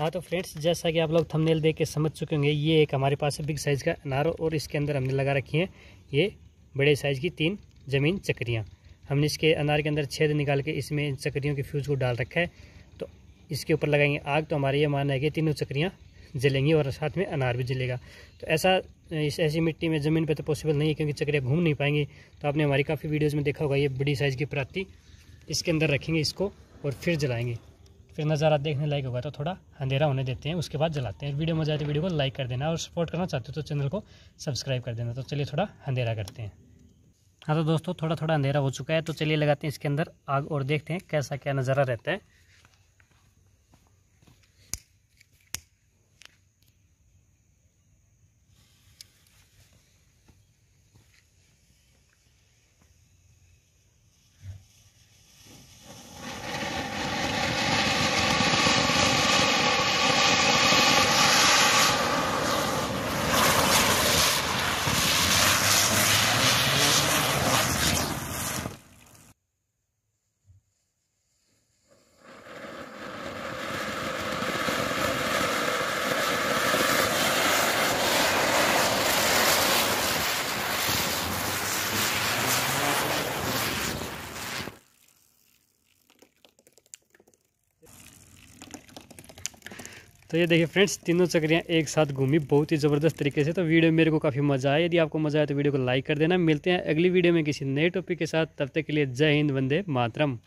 हाँ तो फ्रेंड्स जैसा कि आप लोग थंबनेल देख के समझ चुके होंगे ये एक हमारे पास है बिग साइज़ का अनार और इसके अंदर हमने लगा रखी है ये बड़े साइज़ की तीन ज़मीन चक्रियाँ हमने इसके अनार के अंदर छेद निकाल के इसमें इन चक्रियों के फ्यूज़ को डाल रखा है तो इसके ऊपर लगाएंगे आग तो हमारा ये मानना है कि तीनों चक्रियाँ जलेंगी और साथ में अनार भी जलेगा तो ऐसा इस ऐसी मिट्टी में ज़मीन पर तो पॉसिबल नहीं है क्योंकि चक्रियाँ घूम नहीं पाएंगी तो आपने हमारी काफ़ी वीडियोज़ में देखा होगा ये बड़ी साइज़ की प्राप्ति इसके अंदर रखेंगे इसको और फिर जलाएँगे तो नज़ारा देखने लायक होगा तो थोड़ा अंधेरा होने देते हैं उसके बाद जलाते हैं वीडियो मजा आए तो वीडियो को लाइक कर देना और सपोर्ट करना चाहते हो तो चैनल को सब्सक्राइब कर देना तो चलिए थोड़ा अंधेरा करते हैं हाँ तो दोस्तों थोड़ा थोड़ा अंधेरा हो चुका है तो चलिए लगाते हैं इसके अंदर आग और देखते हैं कैसा क्या नज़ारा रहता है तो ये देखिए फ्रेंड्स तीनों चक्रियाँ एक साथ घूमी बहुत ही ज़बरदस्त तरीके से तो वीडियो मेरे को काफ़ी मज़ा आया यदि आपको मज़ा आया तो वीडियो को लाइक कर देना मिलते हैं अगली वीडियो में किसी नए टॉपिक के साथ तब तक के लिए जय हिंद वंदे मातरम